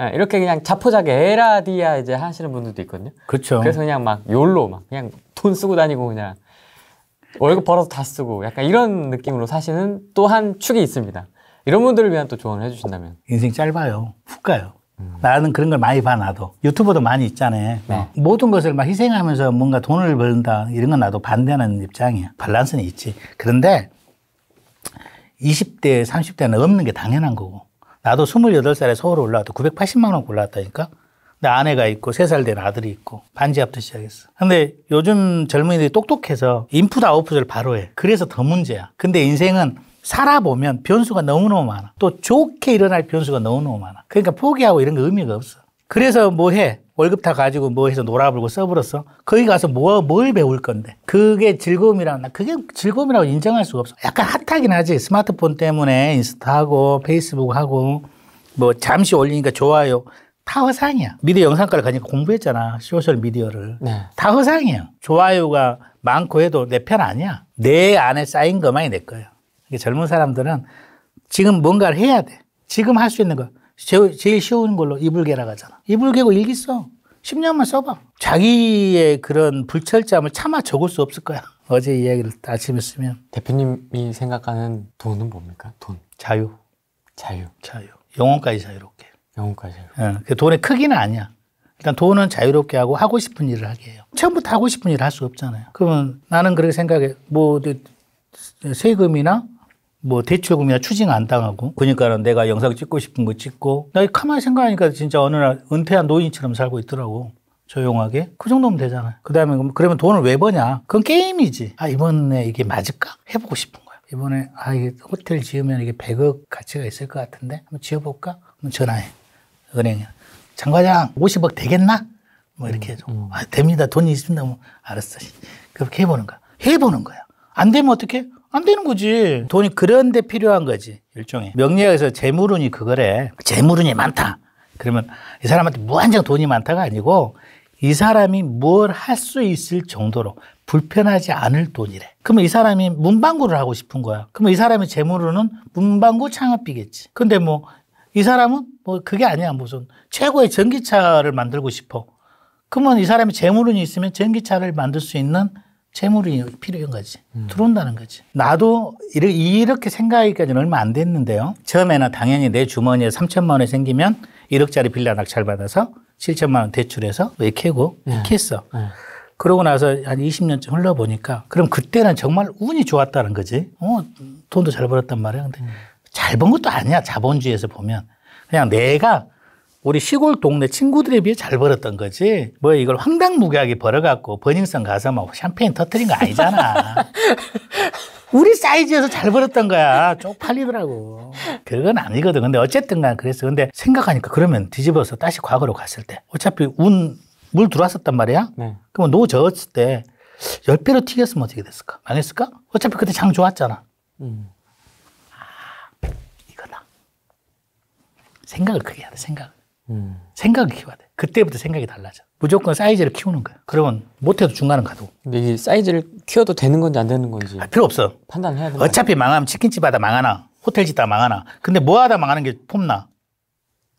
예, 이렇게 그냥 자포자기 에라디아 이제 하시는 분들도 있거든요. 그렇죠. 그래서 그냥 막 욜로 막 그냥 돈 쓰고 다니고 그냥 월급 벌어서 다 쓰고 약간 이런 느낌으로 사시는 또 한 축이 있습니다. 이런 분들을 위한 또 조언을 해주신다면 인생 짧아요. 훅 가요. 음. 나는 그런 걸 많이 봐 나도 유튜버도 많이 있잖아 네. 모든 것을 막 희생하면서 뭔가 돈을 벌다 이런 건 나도 반대하는 입장이야 밸런스는 있지 그런데 20대 30대는 없는 게 당연한 거고 나도 28살에 서울 올라와도 980만 원올라왔다니까내 아내가 있고 3살 된 아들이 있고 반지합부 시작했어. 근데 요즘 젊은이들이 똑똑해서 인풋 아웃풋을 바로 해. 그래서 더 문제야. 근데 인생은 살아보면 변수가 너무너무 많아. 또 좋게 일어날 변수가 너무너무 많아. 그러니까 포기하고 이런 거 의미가 없어. 그래서 뭐 해? 월급 다 가지고 뭐 해서 놀아보고 써버렸어. 거기 가서 뭐, 뭘 배울 건데. 그게 즐거움이란고 그게 즐거움이라고 인정할 수가 없어. 약간 핫하긴 하지. 스마트폰 때문에 인스타하고 페이스북하고 뭐 잠시 올리니까 좋아요. 다 허상이야. 미디어 영상과를 가니까 공부했잖아. 소셜 미디어를. 네. 다 허상이야. 좋아요가 많고 해도 내 편 아니야. 내 안에 쌓인 것만이 내 거야. 젊은 사람들은 지금 뭔가를 해야 돼. 지금 할 수 있는 거. 제일 쉬운 걸로 이불 개라가잖아. 이불 개고 일기 써. 10년만 써봐. 자기의 그런 불철잠을 차마 적을 수 없을 거야. 어제 이야기를 아침에 쓰면. 대표님이 생각하는 돈은 뭡니까? 돈. 자유. 자유. 자유. 영혼까지 자유롭게. 영혼까지 자유롭게. 어, 돈의 크기는 아니야. 일단 돈은 자유롭게 하고 하고 싶은 일을 하게 해요. 처음부터 하고 싶은 일을 할 수 없잖아요. 그러면 나는 그렇게 생각해. 뭐 세금이나 뭐 대출금이나 추징 안 당하고 그러니까는 내가 영상 찍고 싶은 거 찍고 나가만 생각하니까 진짜 어느 날 은퇴한 노인처럼 살고 있더라고 조용하게 그 정도면 되잖아요 그 다음에 그러면 돈을 왜 버냐 그건 게임이지 아 이번에 이게 맞을까 해보고 싶은 거야 이번에 아 이게 호텔 지으면 이게 100억 가치가 있을 것 같은데 한번 지어볼까 한번 전화해 은행에 장과장 50억 되겠나 뭐 이렇게 해줘 음, 음. 아 됩니다 돈이 있습니다 뭐 알았어 그렇게 해보는 거야 해보는 거야 안 되면 어떻게 안 되는 거지. 돈이 그런데 필요한 거지. 일종의. 명리학에서 재물운이 그거래. 재물운이 많다. 그러면 이 사람한테 무한정 돈이 많다가 아니고 이 사람이 뭘 할 수 있을 정도로 불편하지 않을 돈이래. 그러면 이 사람이 문방구를 하고 싶은 거야. 그러면 이 사람이 재물운은 문방구 창업비겠지. 근데 뭐 이 사람은 뭐 그게 아니야. 무슨 최고의 전기차를 만들고 싶어. 그러면 이 사람이 재물운이 있으면 전기차를 만들 수 있는 재물이 필요한 거지. 음. 들어온다는 거지. 나도 이렇게 생각하기까지는 얼마 안 됐는데요. 처음에는 당연히 내 주머니에 3천만 원이 생기면 1억짜리 빌라 낙찰받아서 7천만 원 대출해서 왜 캐고 이렇게 했어. 네. 그러고 나서 한 20년쯤 흘러보니까 그럼 그때는 정말 운이 좋았다는 거지. 어, 돈도 잘 벌었단 말이야. 근데 음. 잘번 것도 아니야. 자본주의에서 보면. 그냥 내가 우리 시골 동네 친구들에 비해 잘 벌었던 거지. 뭐 이걸 황당무계하게 벌어갖고 버닝썬 가서 막 샴페인 터트린 거 아니잖아. 우리 사이즈에서 잘 벌었던 거야. 쪽팔리더라고. 그건 아니거든. 근데 어쨌든 간그래서 근데 생각하니까 그러면 뒤집어서 다시 과거로 갔을 때 어차피 운, 물 들어왔었단 말이야. 네. 그러면 노 저었을 때 10배로 튀겼으면 어떻게 됐을까? 망했을까? 어차피 그때 장 좋았잖아. 음. 아, 이거다. 생각을 크게 해야 돼, 생각 을 음. 생각을 키워야 돼. 그때부터 생각이 달라져. 무조건 사이즈를 키우는 거야. 그러면 못해도 중간은 가도. 근데 이 사이즈를 키워도 되는 건지 안 되는 건지. 아, 필요 없어. 판단해야 돼. 어차피 망하면 치킨집 하다 망하나, 호텔 짓다 망하나. 근데 뭐 하다 망하는 게 폼나.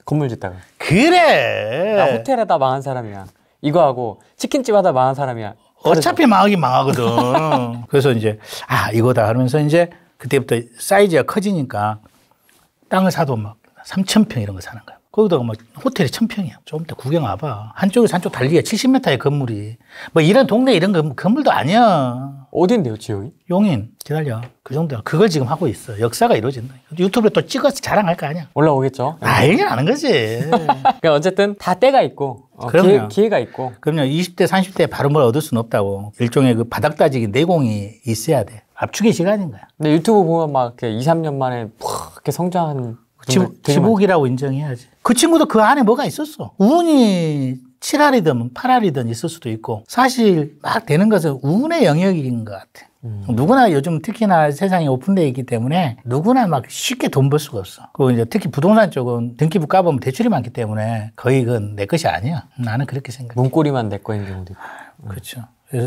건물 짓다가. 그래. 나 호텔 하다 망한 사람이야. 이거 하고 치킨집 하다 망한 사람이야. 어차피 망하긴 망하거든. 그래서 이제 아 이거다 하면서 이제 그때부터 사이즈가 커지니까 땅을 사도 막3 0 0 0평 이런 거 사는 거야. 거기다가 뭐 호텔이 천평이야. 조금 이따 구경 와봐. 한쪽에서 한쪽 달리게 70m의 건물이. 뭐 이런 동네 이런 건, 건물도 아니야. 어딘데요, 지영이? 용인. 기다려. 그 정도야. 그걸 지금 하고 있어. 역사가 이루어진다. 유튜브에 또 찍어서 자랑할 거 아니야. 올라오겠죠. 알긴 아는 거지. 그러니까 어쨌든 다 때가 있고. 어, 그럼요. 기회, 가 있고. 그럼요. 20대, 30대에 바로 뭘 얻을 수는 없다고. 일종의 그 바닥 따지기 내공이 있어야 돼. 압축의 시간인 거야. 근데 유튜브 보면 막 이렇게 2, 3년 만에 푹 이렇게 성장하는 그 지복 지옥이라고 인정해야지. 그 친구도 그 안에 뭐가 있었어. 운이 7알이든 8알이든 있을 수도 있고 사실 막 되는 것은 운의 영역인 것 같아. 음. 누구나 요즘 특히나 세상이 오픈되어 있기 때문에 누구나 막 쉽게 돈 벌 수가 없어. 그리고 이제 특히 부동산 쪽은 등기부 까보면 대출이 많기 때문에 거의 그건 내 것이 아니야. 나는 그렇게 생각해. 문고리만 내 거인 경우도 있고. 음. 그렇죠.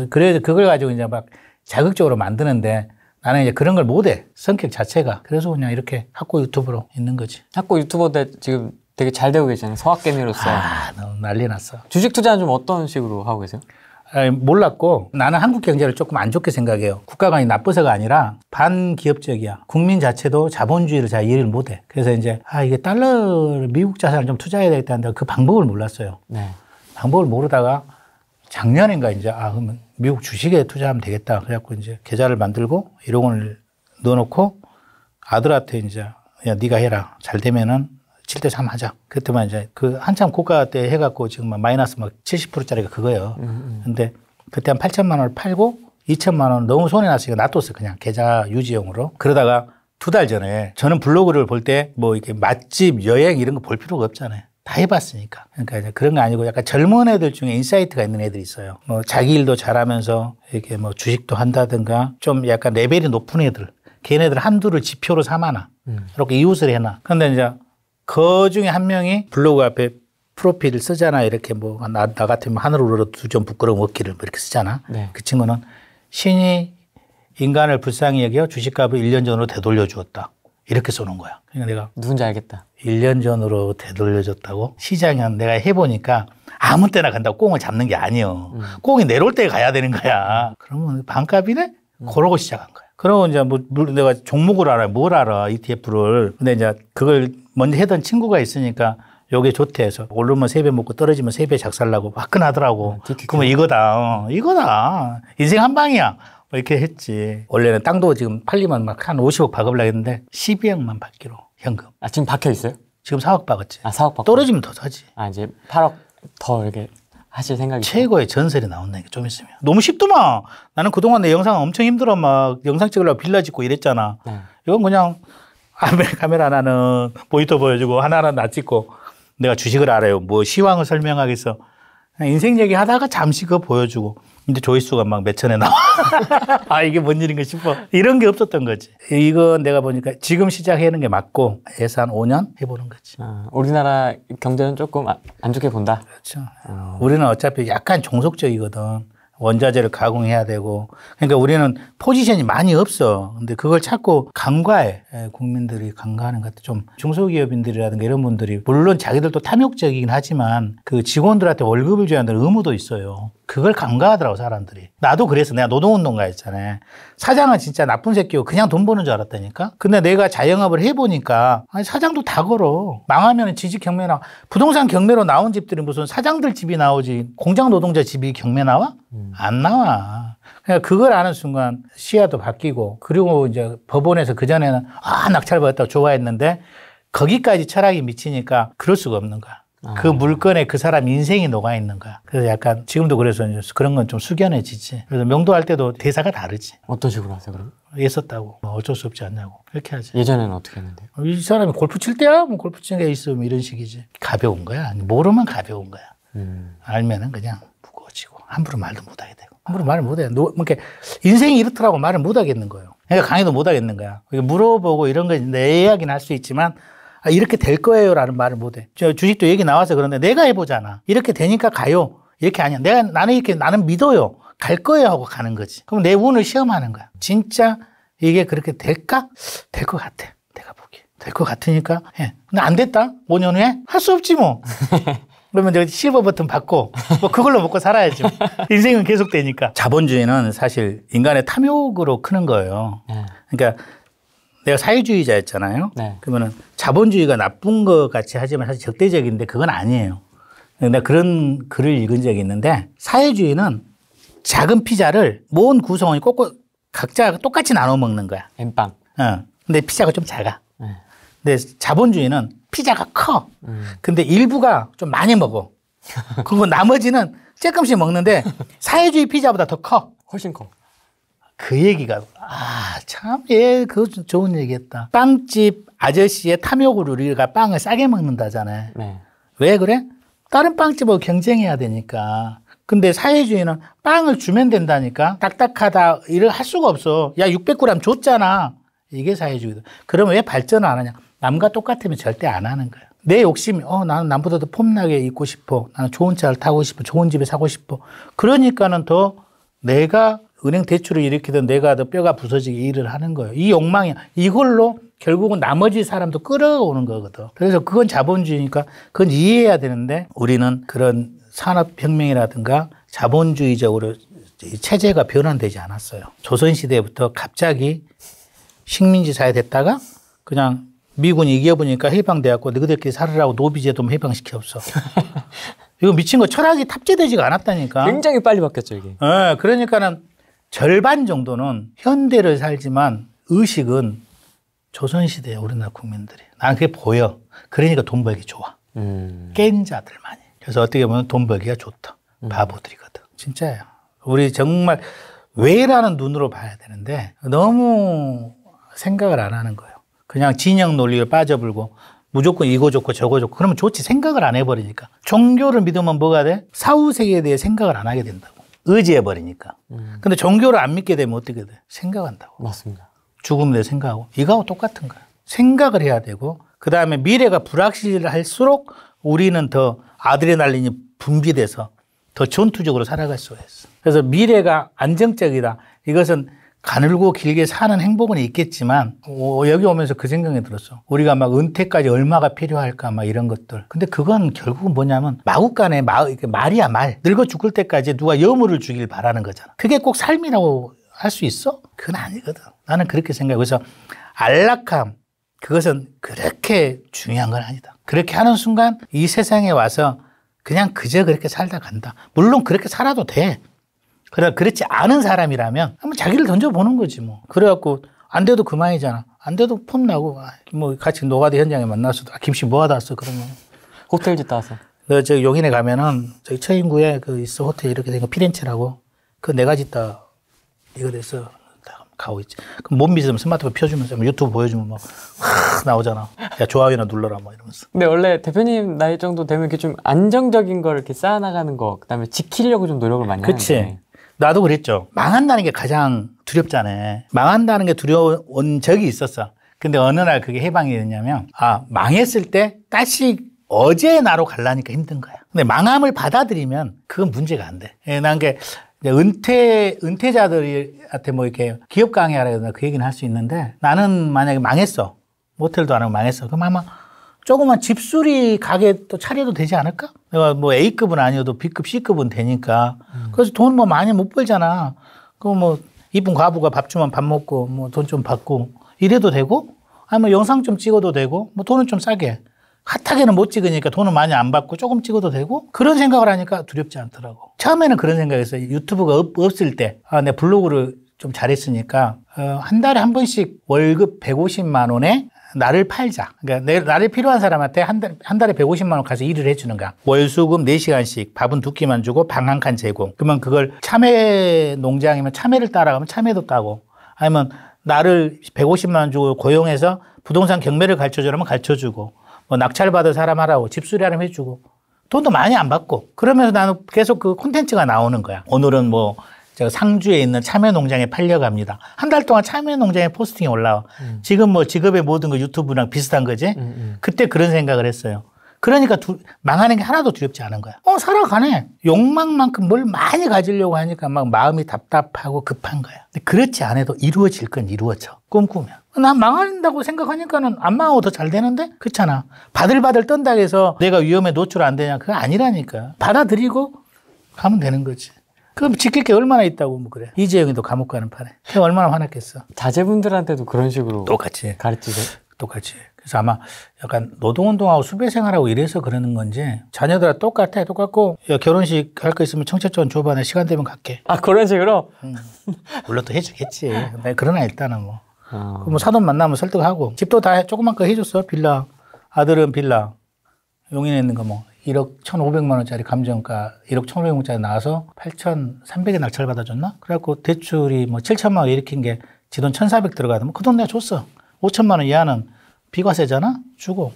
그래서 그걸 가지고 이제 막 자극적으로 만드는데 나는 이제 그런 걸 못해. 성격 자체가. 그래서 그냥 이렇게 학고 유튜브로 있는 거지. 학고 유튜버인 지금 되게 잘 되고 계시잖아요. 성악개미로서. 아, 너무 난리 났어. 주식 투자는 좀 어떤 식으로 하고 계세요? 에, 아, 몰랐고 나는 한국 경제를 조금 안 좋게 생각해요. 국가 가이 나빠서가 아니라 반기업적이야. 국민 자체도 자본주의를 잘 이해를 못해. 그래서 이제 아 이게 달러를 미국 자산을 좀 투자해야 되겠다는데 그 방법을 몰랐어요. 네. 방법을 모르다가 작년인가 이제 아 그러면 미국 주식에 투자하면 되겠다 그래갖고 이제 계좌를 만들고 1억 원을 넣어놓고 아들한테 이제 야 네가 해라 잘 되면은 7대 3 하자 그때만 이제 그 한참 고가 때 해갖고 지금 막 마이너스 막 70%짜리가 그거예요. 음, 음, 음, 근데 그때 한 8천만 원을 팔고 2천만 원 너무 손해 났으니까 놔뒀어 그냥 계좌 유지용으로 그러다가 두 달 전에 저는 블로그를 볼 때 뭐 이렇게 맛집 여행 이런 거 볼 필요가 없잖아요. 다 해봤으니까. 그러니까 그런 거 아니고 약간 젊은 애들 중에 인사이트가 있는 애들이 있어요. 뭐 자기 일도 잘하면서 이렇게 뭐 주식도 한다든가 좀 약간 레벨이 높은 애들. 걔네들 한두를 지표로 삼아놔. 음. 이렇게 이웃을 해놔. 근데 이제 그 중에 한 명이 블로그 앞에 프로필 을 쓰잖아. 이렇게 뭐, 나, 나 같으면 뭐 하늘으로 두점 부끄러운 어깨를 뭐 이렇게 쓰잖아. 네. 그 친구는 신이 인간을 불쌍히 여겨 주식값을 1년 전으로 되돌려 주었다. 이렇게 쏘는 거야. 그러니까 내가 누군지 알겠다. 1년 전으로 되돌려줬다고 시장이 내가 해보니까 아무 때나 간다고 꽁을 잡는 게 아니요. 에 음. 꽁이 내려올 때 가야 되는 거야. 그러면 반값이네? 음. 그러고 시작한 거야. 그러고 이제 뭐 내가 종목을 알아, 뭘 알아, ETF를. 근데 이제 그걸 먼저 해던 친구가 있으니까 요게 좋대 해서 오르면 세 배 먹고 떨어지면 세 배 작살나고 화끈하더라고. 아, 그러면 이거다. 어, 이거다. 인생 한 방이야. 뭐 이렇게 했지. 원래는 땅도 지금 팔리면 막 한 50억 박으려고 했는데 12억만 받기로 현금. 아, 지금 박혀 있어요? 지금 4억 박았지. 아, 4억 박 떨어지면 더 사지. 아, 이제 8억 더 이렇게 하실 생각이 최고의 전설이 나온다니까 좀 있으면 너무 쉽더만 나는 그동안 내 영상 엄청 힘들어 막 영상 찍으려고 빌라 짓고 이랬잖아 네. 이건 그냥 카메라 하나는 모니터 보여주고 하나하나 나 찍고 내가 주식을 알아요 뭐 시황을 설명하겠어 인생 얘기 하다가 잠시 그거 보여주고 이제 조회수가 막 몇천에 나와. 아, 이게 뭔 일인가 싶어. 이런 게 없었던 거지. 이거 내가 보니까 지금 시작하는 게 맞고 예서 한 5년 해보는 거지. 아, 우리나라 경제는 조금 아, 안 좋게 본다. 그렇죠. 어. 우리는 어차피 약간 종속적이거든. 원자재를 가공해야 되고 그러니까 우리는 포지션이 많이 없어 근데 그걸 찾고 간과해 국민들이 간과하는 것 같아 좀 중소기업인들이라든가 이런 분들이 물론 자기들도 탐욕적이긴 하지만 그 직원들한테 월급을 줘야 하는 의무도 있어요 그걸 간과하더라고 사람들이. 나도 그래서 내가 노동운동가였잖아요. 사장은 진짜 나쁜 새끼고 그냥 돈 버는 줄 알았다니까. 근데 내가 자영업을 해보니까 아니 사장도 다 걸어. 망하면 지지 경매 나. 부동산 경매로 나온 집들이 무슨 사장들 집이 나오지 공장 노동자 집이 경매 나와? 음. 안 나와. 그냥 그걸 아는 순간 시야도 바뀌고 그리고 이제 법원에서 그 전에는 아 낙찰받았다고 좋아했는데 거기까지 철학이 미치니까 그럴 수가 없는 거야. 그 아. 물건에 그 사람 인생이 녹아 있는 거야. 그래서 약간 지금도 그래서 그런 건 좀 숙연해지지. 그래서 명도할 때도 대사가 다르지. 어떤 식으로 하세요, 그럼? 있었다고 뭐 어쩔 수 없지 않냐고 이렇게 하지 예전에는 어떻게 했는데 이 사람이 골프 칠 때야 뭐 골프 치는 게 있으면 이런 식이지 가벼운 거야 모르면 가벼운 거야 음. 알면은 그냥 무거워지고 함부로 말도 못하게 되고 함부로 말을 못해 뭐 이렇게 인생이 이렇더라고 말을 못하겠는 거예요 그러니까 강의도 못하겠는 거야 그러니까 물어보고 이런 거내 이야기는 할 수 있지만 아, 이렇게 될 거예요라는 말을 못해. 저 주식도 얘기 나와서 그런데 내가 해보잖아. 이렇게 되니까 가요. 이렇게 아니야. 내가 나는 이렇게 나는 믿어요. 갈 거예요 하고 가는 거지. 그럼 내 운을 시험하는 거야. 진짜 이게 그렇게 될까? 될 것 같아. 내가 보기에 될것 같으니까 예. 근데 안 됐다. 5년 후에 할 수 없지 뭐. 그러면 이제 실버 버튼 받고 뭐 그걸로 먹고 살아야죠. 뭐. 인생은 계속 되니까. 자본주의는 사실 인간의 탐욕으로 크는 거예요. 네. 그러니까 내가 사회주의자였잖아요. 네. 그러면은 자본주의가 나쁜 것 같이 하지만 사실 적대적인데 그건 아니에요. 내가 그런 글을 읽은 적이 있는데 사회주의는 작은 피자를 모은 구성원이 꼭꼭 각자 똑같이 나눠 먹는 거야. 엠빵. 어. 근데 피자가 좀 작아. 네. 근데 자본주의는 피자가 커. 음. 근데 일부가 좀 많이 먹어. 그리고 나머지는 조금씩 먹는데 사회주의 피자보다 더 커. 훨씬 커. 그 얘기가 아 참 예 그거 좋은 얘기했다. 빵집 아저씨의 탐욕으로 우리가 빵을 싸게 먹는다잖아요. 네. 왜 그래? 다른 빵집하고 경쟁해야 되니까. 근데 사회주의는 빵을 주면 된다니까 딱딱하다 일을 할 수가 없어. 야 600g 줬잖아. 이게 사회주의다. 그러면 왜 발전을 안 하냐? 남과 똑같으면 절대 안 하는 거야. 내 욕심이 어 나는 남보다 도 폼나게 입고 싶어. 나는 좋은 차를 타고 싶어. 좋은 집에 사고 싶어. 그러니까는 더 내가 은행 대출을 일으키든 내가 더 뼈가 부서지게 일을 하는 거예요. 이 욕망이 야 이걸로 결국은 나머지 사람도 끌어오는 거거든. 그래서 그건 자본주의니까 그건 이해해야 되는데 우리는 그런 산업혁명이라든가 자본주의적으로 체제가 변환되지 않았어요. 조선시대부터 갑자기 식민지 사회 됐다가 그냥 미군이 이겨보니까 해방돼갖고 너희들끼리 살으라고 노비제도 해방시켜없어. 이거 미친 거 철학이 탑재되지가 않았다니까. 굉장히 빨리 바뀌었죠, 이게. 예, 네, 그러니까는 절반 정도는 현대를 살지만 의식은 조선시대의 우리나라 국민들이. 난 그게 보여. 그러니까 돈 벌기 좋아. 음. 깬 자들만이. 그래서 어떻게 보면 돈 벌기가 좋다. 음. 바보들이거든. 진짜예요. 우리 정말 왜라는 눈으로 봐야 되는데 너무 생각을 안 하는 거예요. 그냥 진영 논리에 빠져불고 무조건 이거 좋고 저거 좋고 그러면 좋지 생각을 안 해버리니까 종교를 믿으면 뭐가 돼? 사후세계에 대해 생각을 안 하게 된다고. 의지해버리니까. 그런데 음. 종교를 안 믿게 되면 어떻게 돼? 생각한다고. 맞습니다. 죽음 내 생각하고. 이거하고 똑같은 거야. 생각을 해야 되고, 그 다음에 미래가 불확실할수록 우리는 더 아드레날린이 분비돼서 더 전투적으로 살아갈 수가 있어. 그래서 미래가 안정적이다. 이것은 가늘고 길게 사는 행복은 있겠지만 오, 여기 오면서 그 생각이 들었어. 우리가 막 은퇴까지 얼마가 필요할까 막 이런 것들. 근데 그건 결국은 뭐냐면 마구간에 마, 말이야 말. 늙어 죽을 때까지 누가 여물을 주길 바라는 거잖아. 그게 꼭 삶이라고 할 수 있어? 그건 아니거든. 나는 그렇게 생각해. 그래서 안락함 그것은 그렇게 중요한 건 아니다. 그렇게 하는 순간 이 세상에 와서 그냥 그저 그렇게 살다 간다. 물론 그렇게 살아도 돼. 그래 그렇지 않은 사람이라면 한번 자기를 던져보는 거지 뭐. 그래갖고 안 돼도 그만이잖아. 안 돼도 폼 나고 아, 뭐 같이 노가다 현장에 만났어도 아, 김씨 뭐 하다 왔어 그러면 호텔 짓다 왔어. 너저 용인에 가면은 저기 처인구에 그 있어 호텔 이렇게 된 거 피렌체라고 그 내가 짓다 이거 돼서 가고 있지. 그럼 못 믿으면 스마트폰 펴주면서 뭐 유튜브 보여주면 막 나오잖아. 야 좋아요나 눌러라 뭐 이러면서. 근데 원래 대표님 나이 정도 되면 이렇게 좀 안정적인 걸 이렇게 쌓아나가는 거, 그다음에 지키려고 좀 노력을 많이 그치. 하는 거 나도 그랬죠. 망한다는 게 가장 두렵잖아요. 망한다는 게 두려운 적이 있었어. 근데 어느 날 그게 해방이 됐냐면, 아, 망했을 때 다시 어제 나로 갈라니까 힘든 거야. 근데 망함을 받아들이면 그건 문제가 안 돼. 예, 난게 은퇴, 은퇴자들한테 뭐 이렇게 기업 강의하라 해서 그 얘기는 할 수 있는데 나는 만약에 망했어. 모텔도 안 하고 망했어. 그럼 아마 조그만 집수리 가게 또 차려도 되지 않을까? 내가 뭐 A급은 아니어도 B급, C급은 되니까 음. 그래서 돈 뭐 많이 못 벌잖아. 그럼 뭐 이쁜 과부가 밥 주면 밥 먹고 뭐 돈 좀 받고 이래도 되고 아니면 뭐 영상 좀 찍어도 되고 뭐 돈은 좀 싸게 핫하게는 못 찍으니까 돈은 많이 안 받고 조금 찍어도 되고 그런 생각을 하니까 두렵지 않더라고. 처음에는 그런 생각했어요. 유튜브가 없, 없을 때, 아, 내 블로그를 좀 잘했으니까, 어, 한 달에 한 번씩 월급 150만 원에 나를 팔자. 그러니까 내, 나를 필요한 사람한테 한, 달, 한 달에 150만 원까지 일을 해주는 거야. 월수금 4시간씩 밥은 두 끼만 주고 방 한칸 제공. 그러면 그걸 참외 농장이면 참외를 따라가면 참외도 따고 아니면 나를 150만 원 주고 고용해서 부동산 경매를 가르쳐주라면 가르쳐주고 뭐 낙찰받은 사람 하라고 집수리하면 해주고 돈도 많이 안 받고 그러면서 나는 계속 그 콘텐츠가 나오는 거야. 오늘은 뭐 제가 상주에 있는 참외 농장에 팔려갑니다. 한 달 동안 참외 농장에 포스팅이 올라와. 음. 지금 뭐 직업의 모든 거 유튜브랑 비슷한 거지. 음, 음. 그때 그런 생각을 했어요. 그러니까 두, 망하는 게 하나도 두렵지 않은 거야. 어, 살아가네. 욕망만큼 뭘 많이 가지려고 하니까 막 마음이 답답하고 급한 거야. 근데 그렇지 않아도 이루어질 건 이루어져. 꿈꾸면. 난 망한다고 생각하니까는 안 망하고 더 잘 되는데? 그렇잖아. 바들바들 떤다 해서 내가 위험에 노출 안 되냐? 그거 아니라니까. 받아들이고 가면 되는 거지. 그럼 지킬 게 얼마나 있다고 뭐 그래. 이재용이도 감옥 가는 판에. 걔 얼마나 화났겠어. 자제분들한테도 그런 식으로 똑같이 가르치세요? 똑같이. 그래서 아마 약간 노동운동하고 수배생활하고 이래서 그러는 건지 자녀들아 똑같아 똑같고 야, 결혼식 갈거 있으면 청첩장 줘봐 시간 되면 갈게. 아 그런 식으로? 음. 물론 또 해주겠지. 네, 그러나 일단은 뭐. 어. 뭐 사돈 만나면 설득하고 집도 다 조그만 거 해줬어 빌라 아들은 빌라 용인에 있는 거뭐 1억 1,500만 원짜리 감정가 1억 1,500만 원짜리 나와서 8,300에 낙찰 받아줬나? 그래갖고 대출이 뭐 7천만 원 일으킨 게 지돈 1,400들어가더만그돈 내가 줬어. 5천만 원 이하는 비과세잖아? 주고.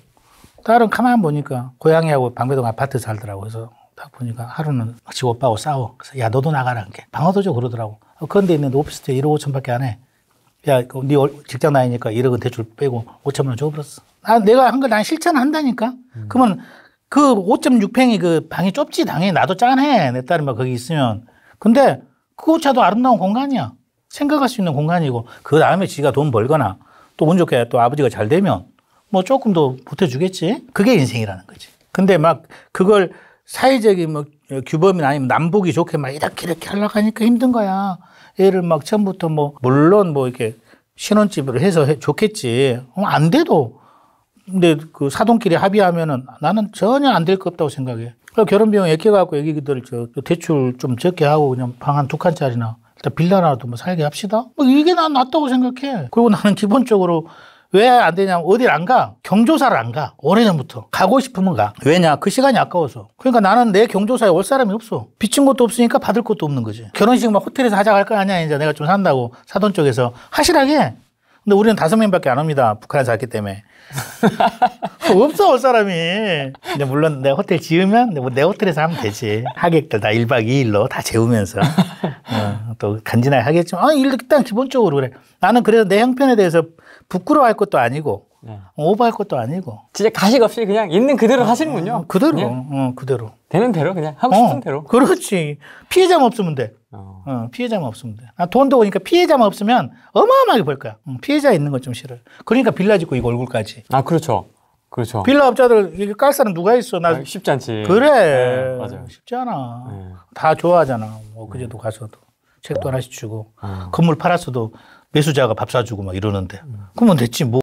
딸은 가만 보니까 고양이하고 방배동 아파트 살더라고. 그래서 딱 보니까 하루는 지 오빠하고 싸워. 그래서 야, 너도 나가라. 이게 방어도 줘. 그러더라고. 어, 그런데 있는 오피스텔 1억 5천밖에 안 해. 야, 그 네 직장 나이니까 1억은 대출 빼고 5천만 원 줘버렸어. 아, 내가 한 걸 난 실천한다니까? 음. 그러면 그 5.6평이 그 방이 좁지 당연히 나도 짠해 내 딸이 막 거기 있으면 근데 그것차도 아름다운 공간이야 생각할 수 있는 공간이고 그 다음에 지가 돈 벌거나 또 운 좋게 또 아버지가 잘 되면 뭐 조금 더 보태주겠지 그게 인생이라는 거지 근데 막 그걸 사회적인 뭐 규범이 나 아니면 남북이 좋게 막 이렇게 이렇게 하려고 하니까 힘든 거야 애를막 처음부터 뭐 물론 뭐 이렇게 신혼집으로 해서 좋겠지 어, 안 돼도 근데 그 사돈끼리 합의하면은 나는 전혀 안 될 것 없다고 생각해. 그 결혼 비용 아해갖고 애기들 저 대출 좀 적게 하고 그냥 방 한 두 칸짜리나 일단 빌라라도 뭐 살게 합시다. 뭐 이게 난 낫다고 생각해. 그리고 나는 기본적으로 왜 안 되냐면 어딜 안 가? 경조사를 안 가. 오래전부터. 가고 싶으면 가. 왜냐? 그 시간이 아까워서. 그러니까 나는 내 경조사에 올 사람이 없어. 비친 것도 없으니까 받을 것도 없는 거지. 결혼식 막 호텔에서 하자 고할거 아니야. 이제 내가 좀 산다고 사돈 쪽에서. 하시라게. 근데 우리는 다섯 명밖에 안 옵니다. 북한에서 왔기 때문에. 없어, 올 사람이. 근데 물론 내 호텔 지으면 뭐 내 호텔에서 하면 되지. 하객들 다 1박 2일로 다 재우면서. 어, 또 간지나게 하겠지만, 아, 일단 기본적으로 그래. 나는 그래서 내 형편에 대해서 부끄러워할 것도 아니고, 네. 오버할 것도 아니고. 진짜 가식 없이 그냥 있는 그대로 어, 하시는군요. 어, 그대로, 그냥? 예. 어, 그대로. 되는 대로 그냥 하고 싶은 어, 대로. 그렇지. 피해자만 없으면 돼. 어. 어 피해자만 없으면 돼. 아, 돈도 오니까 피해자만 없으면 어마어마하게 벌 거야. 응, 음, 피해자 있는 건좀 싫어. 그러니까 빌라 짓고 이거 얼굴까지. 아, 그렇죠. 그렇죠. 빌라 업자들 이게 깔 사람 누가 있어? 나 아, 쉽지 않지. 그래. 네, 맞아 쉽지 않아. 네. 다 좋아하잖아. 뭐 네. 그제도 네. 가서도 책도 하나씩 주고 아. 건물 팔았어도 매수자가 밥 사주고 막 이러는데 음. 그러면 됐지 뭐.